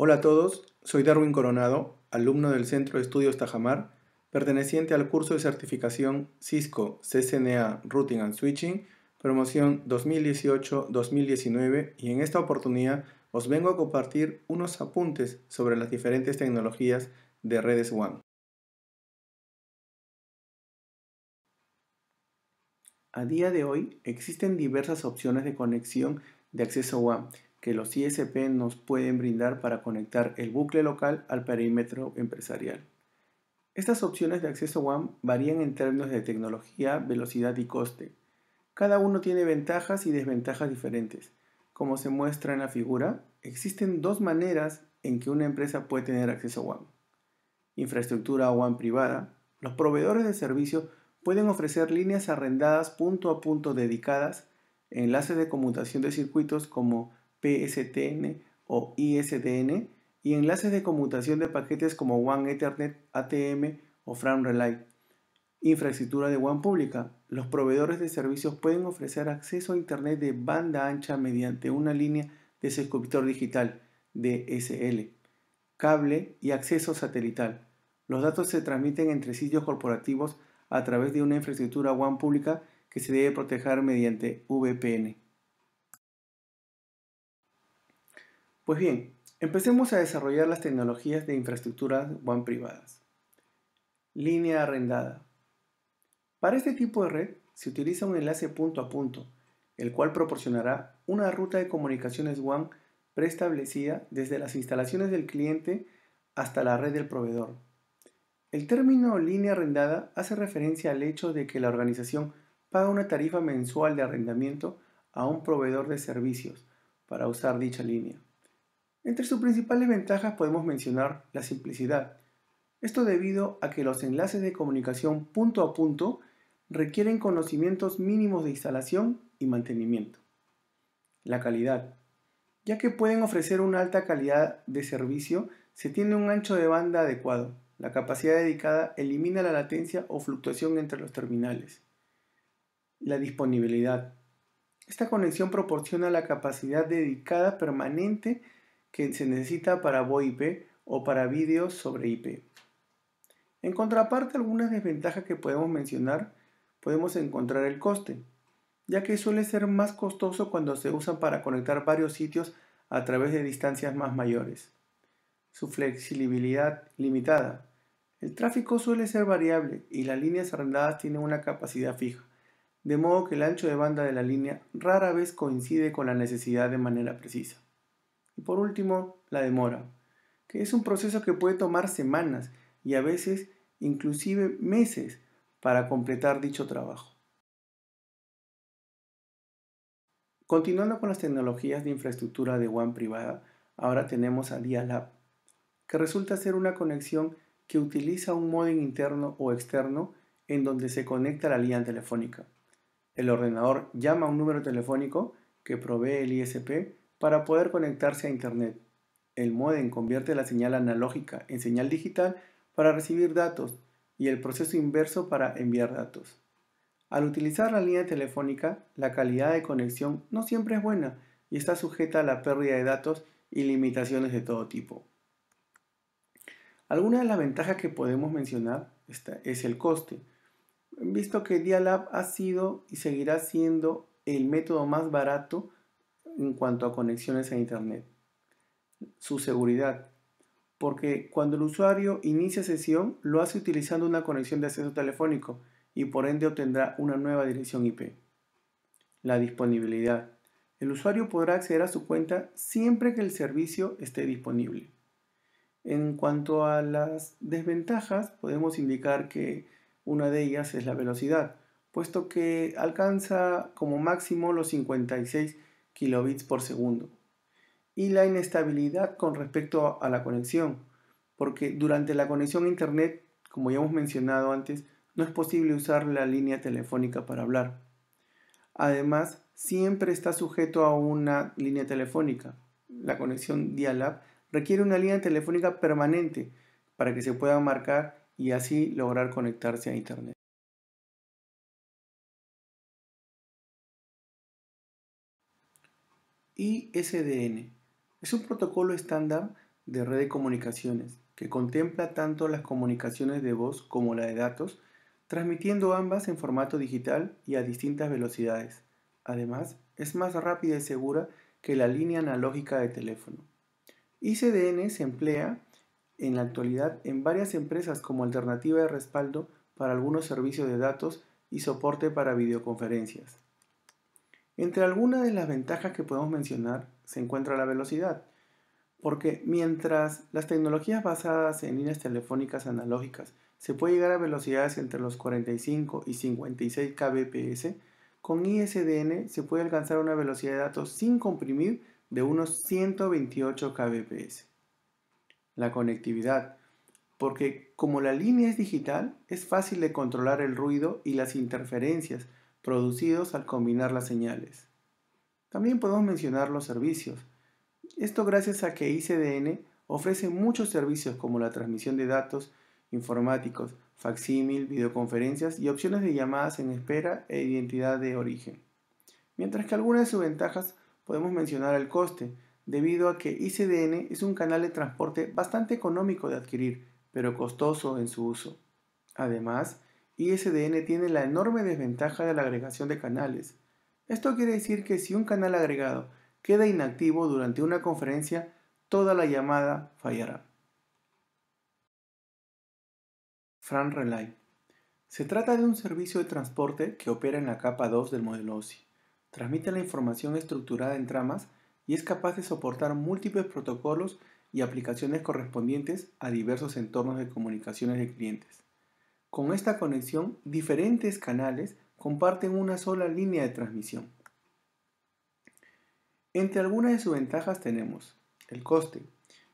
Hola a todos, soy Darwin Coronado, alumno del Centro de Estudios Tajamar, perteneciente al curso de certificación Cisco CCNA Routing and Switching, promoción 2018-2019 y en esta oportunidad os vengo a compartir unos apuntes sobre las diferentes tecnologías de redes WAN. A día de hoy existen diversas opciones de conexión de acceso WAN que los ISP nos pueden brindar para conectar el bucle local al perímetro empresarial. Estas opciones de acceso WAN varían en términos de tecnología, velocidad y coste. Cada uno tiene ventajas y desventajas diferentes. Como se muestra en la figura, existen dos maneras en que una empresa puede tener acceso a WAN. Infraestructura WAN privada. Los proveedores de servicio pueden ofrecer líneas arrendadas punto a punto dedicadas, enlaces de conmutación de circuitos como PSTN o ISDN y enlaces de conmutación de paquetes como WAN Ethernet, ATM o Frame Relay. Infraestructura de WAN pública. Los proveedores de servicios pueden ofrecer acceso a Internet de banda ancha mediante una línea de suscriptor digital, DSL, cable y acceso satelital. Los datos se transmiten entre sitios corporativos a través de una infraestructura WAN pública que se debe proteger mediante VPN. Pues bien, empecemos a desarrollar las tecnologías de infraestructuras WAN privadas. Línea arrendada. Para este tipo de red se utiliza un enlace punto a punto, el cual proporcionará una ruta de comunicaciones WAN preestablecida desde las instalaciones del cliente hasta la red del proveedor. El término línea arrendada hace referencia al hecho de que la organización paga una tarifa mensual de arrendamiento a un proveedor de servicios para usar dicha línea. Entre sus principales ventajas podemos mencionar la simplicidad. Esto debido a que los enlaces de comunicación punto a punto requieren conocimientos mínimos de instalación y mantenimiento. La calidad. Ya que pueden ofrecer una alta calidad de servicio, se tiene un ancho de banda adecuado. La capacidad dedicada elimina la latencia o fluctuación entre los terminales. La disponibilidad. Esta conexión proporciona la capacidad dedicada permanente que se necesita para VoIP o para vídeos sobre IP. En contraparte, algunas desventajas que podemos mencionar podemos encontrar el coste, ya que suele ser más costoso cuando se usan para conectar varios sitios a través de distancias más mayores. Su flexibilidad limitada. El tráfico suele ser variable y las líneas arrendadas tienen una capacidad fija, de modo que el ancho de banda de la línea rara vez coincide con la necesidad de manera precisa. Y por último, la demora, que es un proceso que puede tomar semanas y a veces inclusive meses para completar dicho trabajo. Continuando con las tecnologías de infraestructura de WAN privada, ahora tenemos a Dialab, que resulta ser una conexión que utiliza un modem interno o externo en donde se conecta la línea telefónica. El ordenador llama a un número telefónico que provee el ISP para poder conectarse a Internet. El modem convierte la señal analógica en señal digital para recibir datos y el proceso inverso para enviar datos. Al utilizar la línea telefónica, la calidad de conexión no siempre es buena y está sujeta a la pérdida de datos y limitaciones de todo tipo. alguna de las ventajas que podemos mencionar es el coste, visto que Dialab ha sido y seguirá siendo el método más barato en cuanto a conexiones a Internet. Su seguridad, porque cuando el usuario inicia sesión lo hace utilizando una conexión de acceso telefónico y por ende obtendrá una nueva dirección IP. La disponibilidad. El usuario podrá acceder a su cuenta siempre que el servicio esté disponible. En cuanto a las desventajas, podemos indicar que una de ellas es la velocidad, puesto que alcanza como máximo los 56 kilobits por segundo. Y la inestabilidad con respecto a la conexión, porque durante la conexión a Internet, como ya hemos mencionado antes, no es posible usar la línea telefónica para hablar. Además, siempre está sujeto a una línea telefónica. La conexión Dialab requiere una línea telefónica permanente para que se pueda marcar y así lograr conectarse a Internet. ISDN es un protocolo estándar de red de comunicaciones que contempla tanto las comunicaciones de voz como la de datos, transmitiendo ambas en formato digital y a distintas velocidades. Además, es más rápida y segura que la línea analógica de teléfono. ICDN se emplea en la actualidad en varias empresas como alternativa de respaldo para algunos servicios de datos y soporte para videoconferencias. Entre algunas de las ventajas que podemos mencionar se encuentra la velocidad, porque mientras las tecnologías basadas en líneas telefónicas analógicas se puede llegar a velocidades entre los 45 y 56 kbps, con ISDN se puede alcanzar una velocidad de datos sin comprimir de unos 128 kbps. La conectividad, porque como la línea es digital, es fácil de controlar el ruido y las interferencias producidos al combinar las señales. También podemos mencionar los servicios. Esto gracias a que ICDN ofrece muchos servicios como la transmisión de datos informáticos, facsímil, videoconferencias y opciones de llamadas en espera e identidad de origen. Mientras que algunas de sus ventajas podemos mencionar el coste, debido a que ICDN es un canal de transporte bastante económico de adquirir, pero costoso en su uso. Además, ISDN tiene la enorme desventaja de la agregación de canales. Esto quiere decir que si un canal agregado queda inactivo durante una conferencia, toda la llamada fallará. Fran Relay Se trata de un servicio de transporte que opera en la capa 2 del modelo OSI. Transmite la información estructurada en tramas y es capaz de soportar múltiples protocolos y aplicaciones correspondientes a diversos entornos de comunicaciones de clientes. Con esta conexión, diferentes canales comparten una sola línea de transmisión. Entre algunas de sus ventajas tenemos el coste,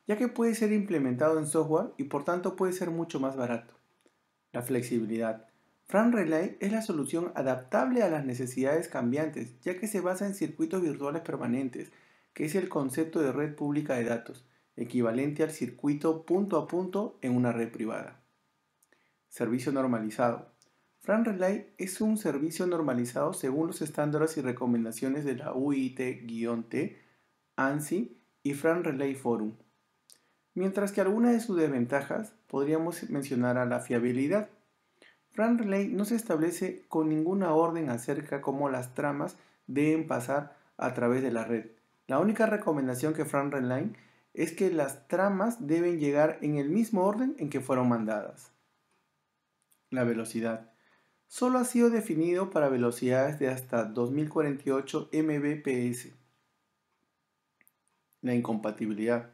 ya que puede ser implementado en software y por tanto puede ser mucho más barato. La flexibilidad. Fran Relay es la solución adaptable a las necesidades cambiantes, ya que se basa en circuitos virtuales permanentes, que es el concepto de red pública de datos, equivalente al circuito punto a punto en una red privada. Servicio normalizado. Fran Relay es un servicio normalizado según los estándares y recomendaciones de la UIT-T, ANSI y Fran Relay Forum. Mientras que algunas de sus desventajas podríamos mencionar a la fiabilidad. Fran Relay no se establece con ninguna orden acerca cómo las tramas deben pasar a través de la red. La única recomendación que Fran Relay es que las tramas deben llegar en el mismo orden en que fueron mandadas. La velocidad. Solo ha sido definido para velocidades de hasta 2048 mbps. La incompatibilidad.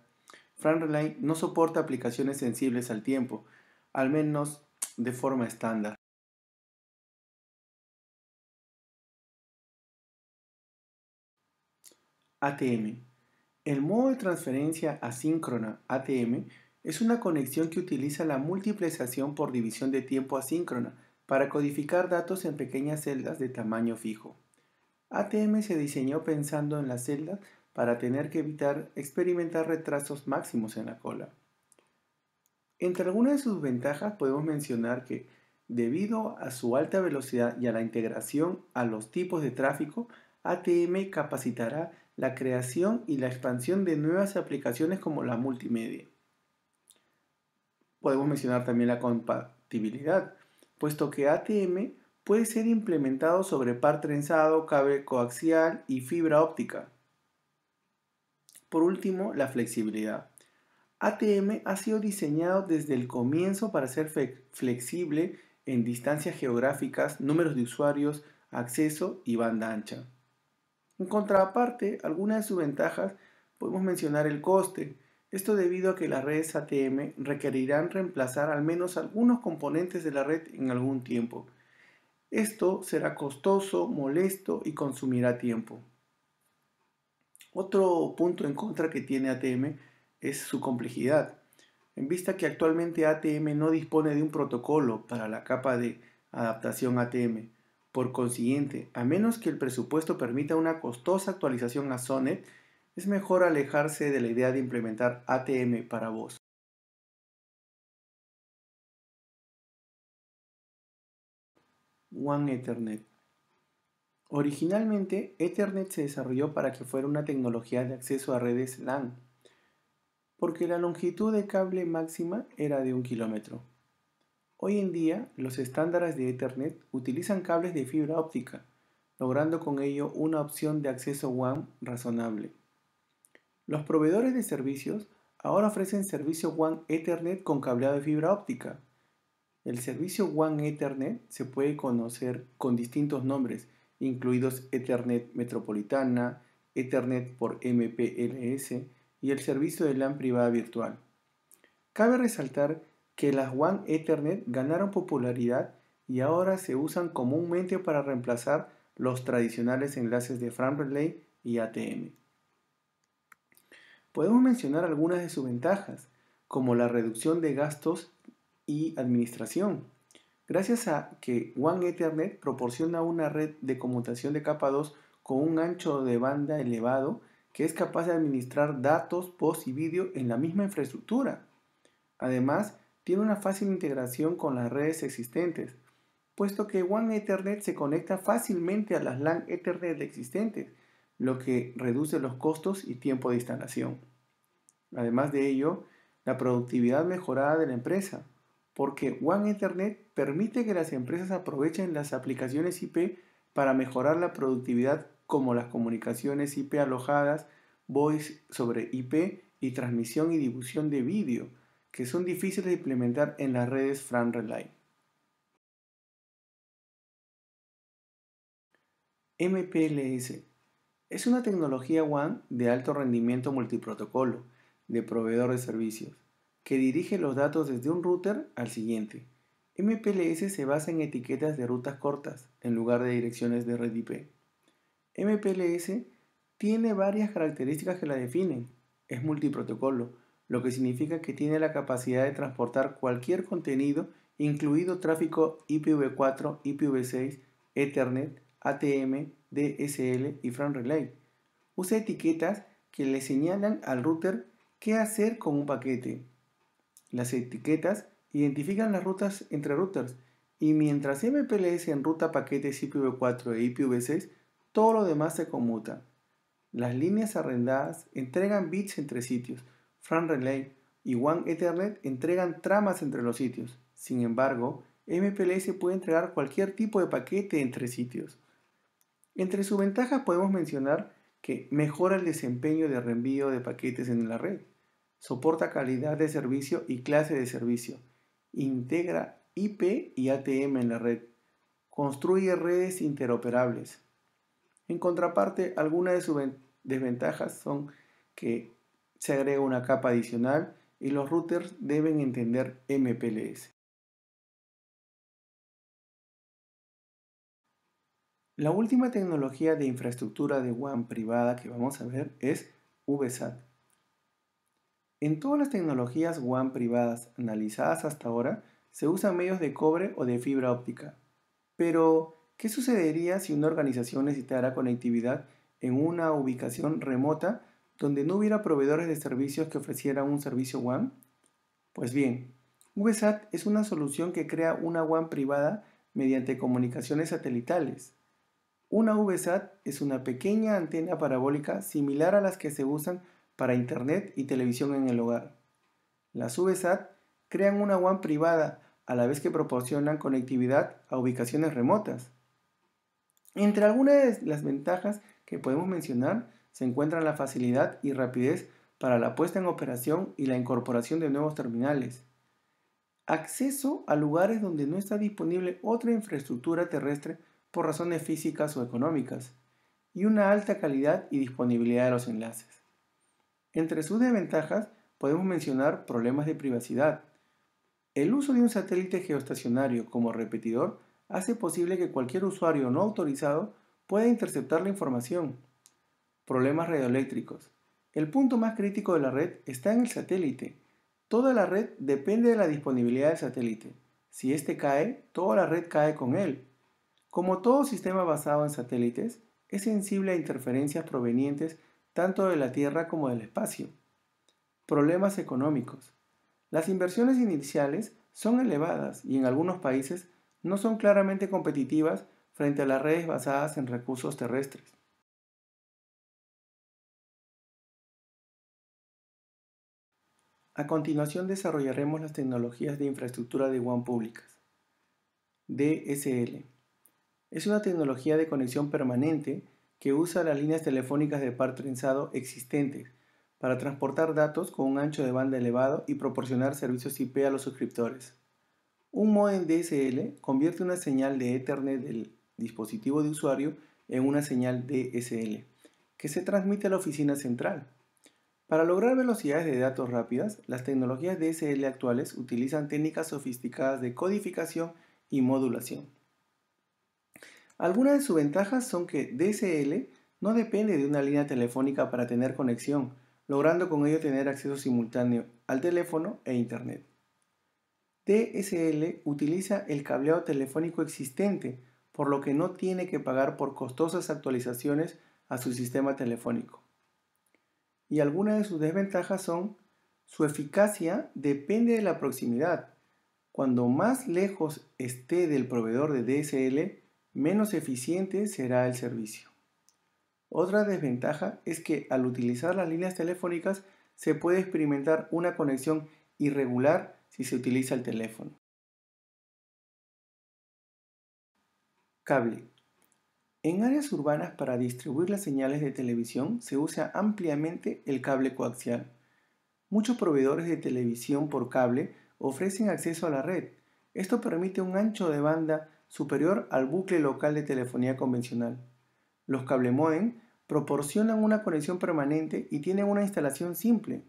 Frank no soporta aplicaciones sensibles al tiempo, al menos de forma estándar. ATM. El modo de transferencia asíncrona ATM es una conexión que utiliza la multiplexación por división de tiempo asíncrona para codificar datos en pequeñas celdas de tamaño fijo. ATM se diseñó pensando en las celdas para tener que evitar experimentar retrasos máximos en la cola. Entre algunas de sus ventajas podemos mencionar que, debido a su alta velocidad y a la integración a los tipos de tráfico, ATM capacitará la creación y la expansión de nuevas aplicaciones como la multimedia. Podemos mencionar también la compatibilidad, puesto que ATM puede ser implementado sobre par trenzado, cable coaxial y fibra óptica. Por último, la flexibilidad. ATM ha sido diseñado desde el comienzo para ser flexible en distancias geográficas, números de usuarios, acceso y banda ancha. En contraparte, algunas de sus ventajas podemos mencionar el coste, esto debido a que las redes ATM requerirán reemplazar al menos algunos componentes de la red en algún tiempo. Esto será costoso, molesto y consumirá tiempo. Otro punto en contra que tiene ATM es su complejidad. En vista que actualmente ATM no dispone de un protocolo para la capa de adaptación ATM, por consiguiente, a menos que el presupuesto permita una costosa actualización a SONET, es mejor alejarse de la idea de implementar ATM para vos. One Ethernet. Originalmente, Ethernet se desarrolló para que fuera una tecnología de acceso a redes LAN, porque la longitud de cable máxima era de un kilómetro. Hoy en día, los estándares de Ethernet utilizan cables de fibra óptica, logrando con ello una opción de acceso WAN razonable. Los proveedores de servicios ahora ofrecen servicio WAN Ethernet con cableado de fibra óptica. El servicio WAN Ethernet se puede conocer con distintos nombres, incluidos Ethernet Metropolitana, Ethernet por MPLS y el servicio de LAN privada virtual. Cabe resaltar que las WAN Ethernet ganaron popularidad y ahora se usan comúnmente para reemplazar los tradicionales enlaces de frame Relay y ATM. Podemos mencionar algunas de sus ventajas, como la reducción de gastos y administración. Gracias a que OneEthernet Ethernet proporciona una red de conmutación de capa 2 con un ancho de banda elevado que es capaz de administrar datos, voz y vídeo en la misma infraestructura. Además, tiene una fácil integración con las redes existentes, puesto que OneEthernet Ethernet se conecta fácilmente a las LAN Ethernet existentes lo que reduce los costos y tiempo de instalación. Además de ello, la productividad mejorada de la empresa, porque One Internet permite que las empresas aprovechen las aplicaciones IP para mejorar la productividad como las comunicaciones IP alojadas, voice sobre IP y transmisión y difusión de vídeo, que son difíciles de implementar en las redes Fran Relay. MPLS es una tecnología WAN de alto rendimiento multiprotocolo de proveedor de servicios que dirige los datos desde un router al siguiente. MPLS se basa en etiquetas de rutas cortas en lugar de direcciones de red IP. MPLS tiene varias características que la definen. Es multiprotocolo, lo que significa que tiene la capacidad de transportar cualquier contenido, incluido tráfico IPv4, IPv6, Ethernet, ATM, DSL y Front Relay. Usa etiquetas que le señalan al router qué hacer con un paquete. Las etiquetas identifican las rutas entre routers y mientras MPLS enruta paquetes IPv4 e IPv6, todo lo demás se conmuta. Las líneas arrendadas entregan bits entre sitios, Front Relay y One Ethernet entregan tramas entre los sitios. Sin embargo, MPLS puede entregar cualquier tipo de paquete entre sitios. Entre sus ventajas podemos mencionar que mejora el desempeño de reenvío de paquetes en la red, soporta calidad de servicio y clase de servicio, integra IP y ATM en la red, construye redes interoperables. En contraparte, algunas de sus desventajas son que se agrega una capa adicional y los routers deben entender MPLS. La última tecnología de infraestructura de WAN privada que vamos a ver es VSAT. En todas las tecnologías WAN privadas analizadas hasta ahora, se usan medios de cobre o de fibra óptica. Pero, ¿qué sucedería si una organización necesitara conectividad en una ubicación remota donde no hubiera proveedores de servicios que ofrecieran un servicio WAN? Pues bien, VSAT es una solución que crea una WAN privada mediante comunicaciones satelitales. Una VSAT es una pequeña antena parabólica similar a las que se usan para Internet y televisión en el hogar. Las VSAT crean una WAN privada a la vez que proporcionan conectividad a ubicaciones remotas. Entre algunas de las ventajas que podemos mencionar se encuentran la facilidad y rapidez para la puesta en operación y la incorporación de nuevos terminales. Acceso a lugares donde no está disponible otra infraestructura terrestre por razones físicas o económicas, y una alta calidad y disponibilidad de los enlaces. Entre sus desventajas podemos mencionar problemas de privacidad. El uso de un satélite geoestacionario como repetidor hace posible que cualquier usuario no autorizado pueda interceptar la información. Problemas radioeléctricos. El punto más crítico de la red está en el satélite. Toda la red depende de la disponibilidad del satélite. Si éste cae, toda la red cae con él, como todo sistema basado en satélites, es sensible a interferencias provenientes tanto de la Tierra como del espacio. Problemas económicos. Las inversiones iniciales son elevadas y en algunos países no son claramente competitivas frente a las redes basadas en recursos terrestres. A continuación desarrollaremos las tecnologías de infraestructura de WAN públicas. DSL es una tecnología de conexión permanente que usa las líneas telefónicas de par trenzado existentes para transportar datos con un ancho de banda elevado y proporcionar servicios IP a los suscriptores. Un modem DSL convierte una señal de Ethernet del dispositivo de usuario en una señal DSL, que se transmite a la oficina central. Para lograr velocidades de datos rápidas, las tecnologías DSL actuales utilizan técnicas sofisticadas de codificación y modulación. Algunas de sus ventajas son que DSL no depende de una línea telefónica para tener conexión, logrando con ello tener acceso simultáneo al teléfono e Internet. DSL utiliza el cableado telefónico existente, por lo que no tiene que pagar por costosas actualizaciones a su sistema telefónico. Y algunas de sus desventajas son su eficacia depende de la proximidad. Cuando más lejos esté del proveedor de DSL, menos eficiente será el servicio. Otra desventaja es que al utilizar las líneas telefónicas se puede experimentar una conexión irregular si se utiliza el teléfono. Cable. En áreas urbanas para distribuir las señales de televisión se usa ampliamente el cable coaxial. Muchos proveedores de televisión por cable ofrecen acceso a la red. Esto permite un ancho de banda superior al bucle local de telefonía convencional. Los cable modem proporcionan una conexión permanente y tienen una instalación simple.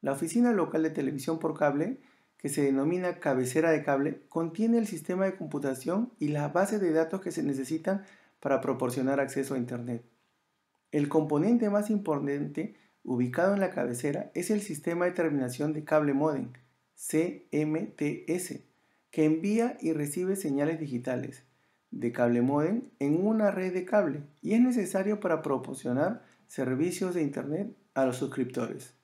La oficina local de televisión por cable, que se denomina cabecera de cable, contiene el sistema de computación y las bases de datos que se necesitan para proporcionar acceso a Internet. El componente más importante ubicado en la cabecera es el sistema de terminación de cable modem, CMTS, que envía y recibe señales digitales de cable modem en una red de cable y es necesario para proporcionar servicios de Internet a los suscriptores.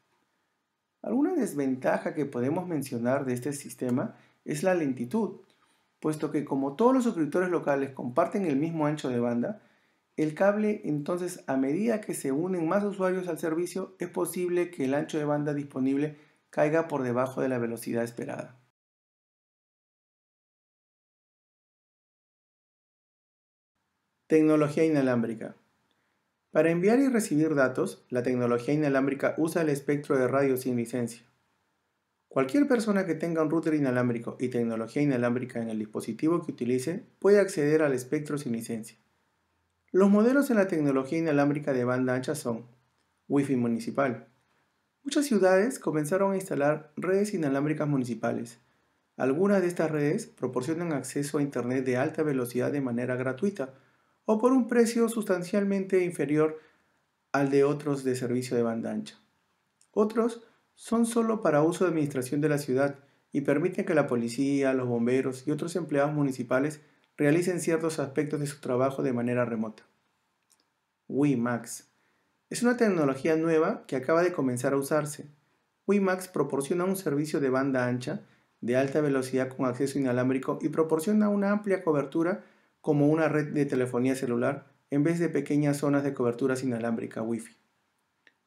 Alguna desventaja que podemos mencionar de este sistema es la lentitud, puesto que como todos los suscriptores locales comparten el mismo ancho de banda, el cable entonces a medida que se unen más usuarios al servicio es posible que el ancho de banda disponible caiga por debajo de la velocidad esperada. Tecnología inalámbrica. Para enviar y recibir datos, la tecnología inalámbrica usa el espectro de radio sin licencia. Cualquier persona que tenga un router inalámbrico y tecnología inalámbrica en el dispositivo que utilice puede acceder al espectro sin licencia. Los modelos en la tecnología inalámbrica de banda ancha son Wi-Fi municipal. Muchas ciudades comenzaron a instalar redes inalámbricas municipales. Algunas de estas redes proporcionan acceso a Internet de alta velocidad de manera gratuita, o por un precio sustancialmente inferior al de otros de servicio de banda ancha. Otros son solo para uso de administración de la ciudad y permiten que la policía, los bomberos y otros empleados municipales realicen ciertos aspectos de su trabajo de manera remota. WiMAX es una tecnología nueva que acaba de comenzar a usarse. WiMAX proporciona un servicio de banda ancha de alta velocidad con acceso inalámbrico y proporciona una amplia cobertura como una red de telefonía celular en vez de pequeñas zonas de cobertura inalámbrica Wi-Fi.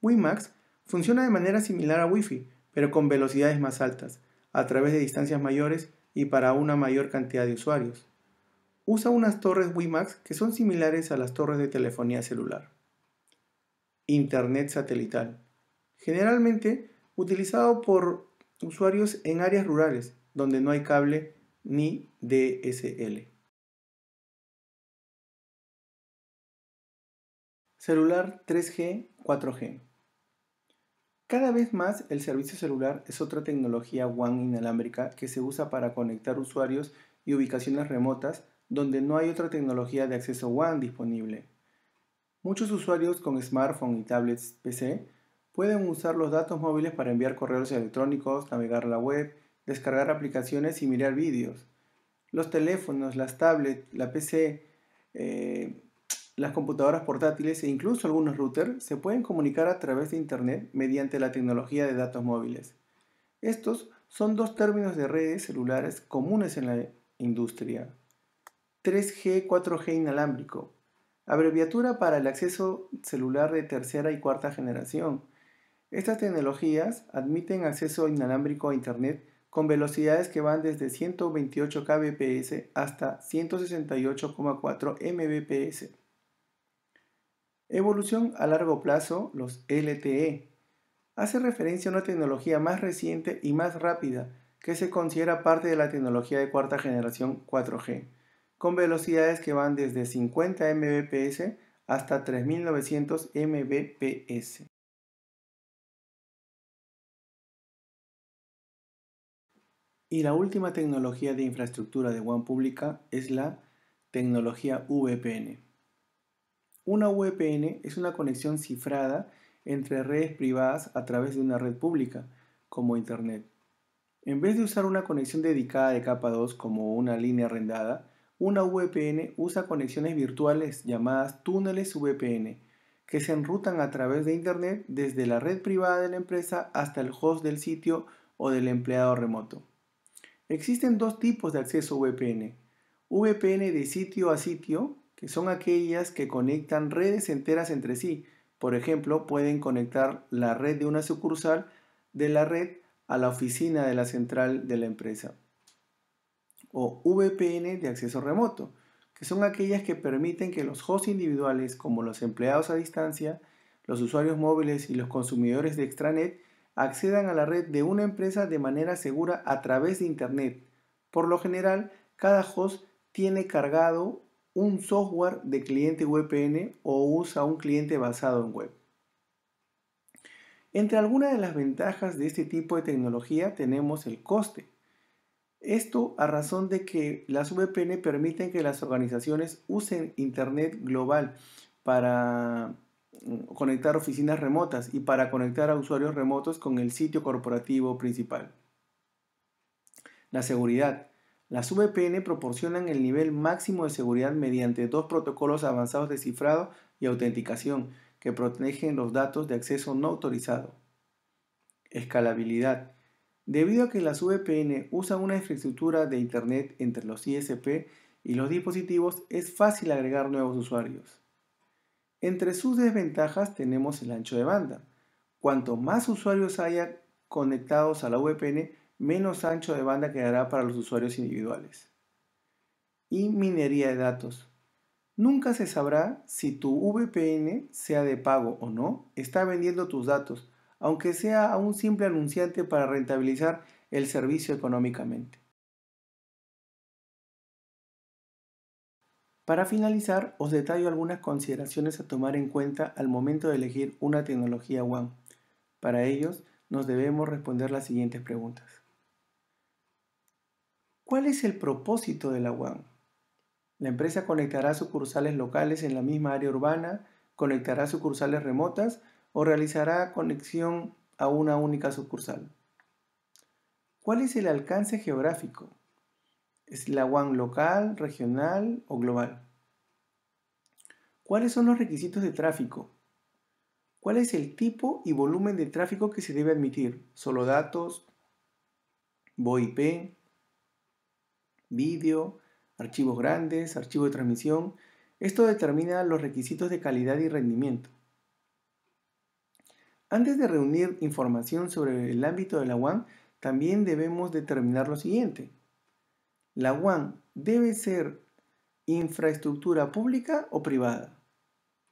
WiMAX funciona de manera similar a Wi-Fi, pero con velocidades más altas, a través de distancias mayores y para una mayor cantidad de usuarios. Usa unas torres WiMAX que son similares a las torres de telefonía celular. Internet satelital. Generalmente utilizado por usuarios en áreas rurales donde no hay cable ni DSL. Celular 3G, 4G. Cada vez más el servicio celular es otra tecnología WAN inalámbrica que se usa para conectar usuarios y ubicaciones remotas donde no hay otra tecnología de acceso WAN disponible. Muchos usuarios con smartphone y tablets PC pueden usar los datos móviles para enviar correos electrónicos, navegar la web, descargar aplicaciones y mirar vídeos. Los teléfonos, las tablets, la PC, eh, las computadoras portátiles e incluso algunos routers se pueden comunicar a través de Internet mediante la tecnología de datos móviles. Estos son dos términos de redes celulares comunes en la industria. 3G, 4G inalámbrico, abreviatura para el acceso celular de tercera y cuarta generación. Estas tecnologías admiten acceso inalámbrico a Internet con velocidades que van desde 128 kbps hasta 168,4 mbps. Evolución a largo plazo, los LTE, hace referencia a una tecnología más reciente y más rápida que se considera parte de la tecnología de cuarta generación 4G, con velocidades que van desde 50 Mbps hasta 3900 Mbps. Y la última tecnología de infraestructura de WAN pública es la tecnología VPN. Una VPN es una conexión cifrada entre redes privadas a través de una red pública, como Internet. En vez de usar una conexión dedicada de capa 2 como una línea arrendada, una VPN usa conexiones virtuales llamadas túneles VPN, que se enrutan a través de Internet desde la red privada de la empresa hasta el host del sitio o del empleado remoto. Existen dos tipos de acceso VPN, VPN de sitio a sitio que son aquellas que conectan redes enteras entre sí. Por ejemplo, pueden conectar la red de una sucursal de la red a la oficina de la central de la empresa. O VPN de acceso remoto, que son aquellas que permiten que los hosts individuales, como los empleados a distancia, los usuarios móviles y los consumidores de extranet, accedan a la red de una empresa de manera segura a través de Internet. Por lo general, cada host tiene cargado un software de cliente VPN o usa un cliente basado en web. Entre algunas de las ventajas de este tipo de tecnología tenemos el coste. Esto a razón de que las VPN permiten que las organizaciones usen Internet global para mm, conectar oficinas remotas y para conectar a usuarios remotos con el sitio corporativo principal. La seguridad. Las VPN proporcionan el nivel máximo de seguridad mediante dos protocolos avanzados de cifrado y autenticación que protegen los datos de acceso no autorizado. Escalabilidad. Debido a que las VPN usan una infraestructura de Internet entre los ISP y los dispositivos, es fácil agregar nuevos usuarios. Entre sus desventajas tenemos el ancho de banda. Cuanto más usuarios haya conectados a la VPN, menos ancho de banda quedará para los usuarios individuales. Y minería de datos. Nunca se sabrá si tu VPN, sea de pago o no, está vendiendo tus datos, aunque sea a un simple anunciante para rentabilizar el servicio económicamente. Para finalizar, os detallo algunas consideraciones a tomar en cuenta al momento de elegir una tecnología WAN. Para ellos, nos debemos responder las siguientes preguntas. ¿Cuál es el propósito de la WAN? La empresa conectará sucursales locales en la misma área urbana, conectará sucursales remotas o realizará conexión a una única sucursal. ¿Cuál es el alcance geográfico? ¿Es la WAN local, regional o global? ¿Cuáles son los requisitos de tráfico? ¿Cuál es el tipo y volumen de tráfico que se debe admitir? ¿Solo datos? ¿VoIP? vídeo, archivos grandes, archivo de transmisión. Esto determina los requisitos de calidad y rendimiento. Antes de reunir información sobre el ámbito de la WAN, también debemos determinar lo siguiente. La WAN debe ser infraestructura pública o privada.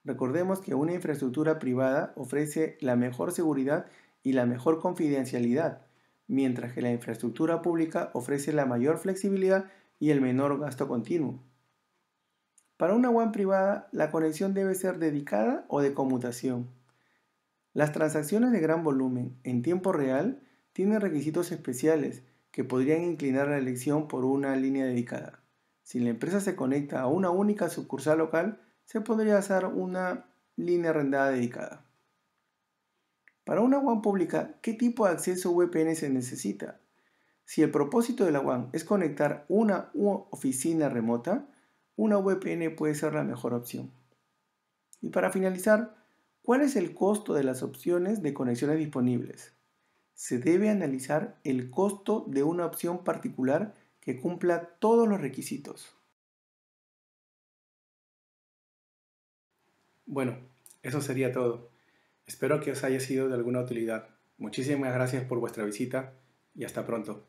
Recordemos que una infraestructura privada ofrece la mejor seguridad y la mejor confidencialidad mientras que la infraestructura pública ofrece la mayor flexibilidad y el menor gasto continuo. Para una WAN privada, la conexión debe ser dedicada o de conmutación. Las transacciones de gran volumen en tiempo real tienen requisitos especiales que podrían inclinar la elección por una línea dedicada. Si la empresa se conecta a una única sucursal local, se podría hacer una línea arrendada dedicada. Para una WAN pública, ¿qué tipo de acceso VPN se necesita? Si el propósito de la WAN es conectar una oficina remota, una VPN puede ser la mejor opción. Y para finalizar, ¿cuál es el costo de las opciones de conexiones disponibles? Se debe analizar el costo de una opción particular que cumpla todos los requisitos. Bueno, eso sería todo. Espero que os haya sido de alguna utilidad. Muchísimas gracias por vuestra visita y hasta pronto.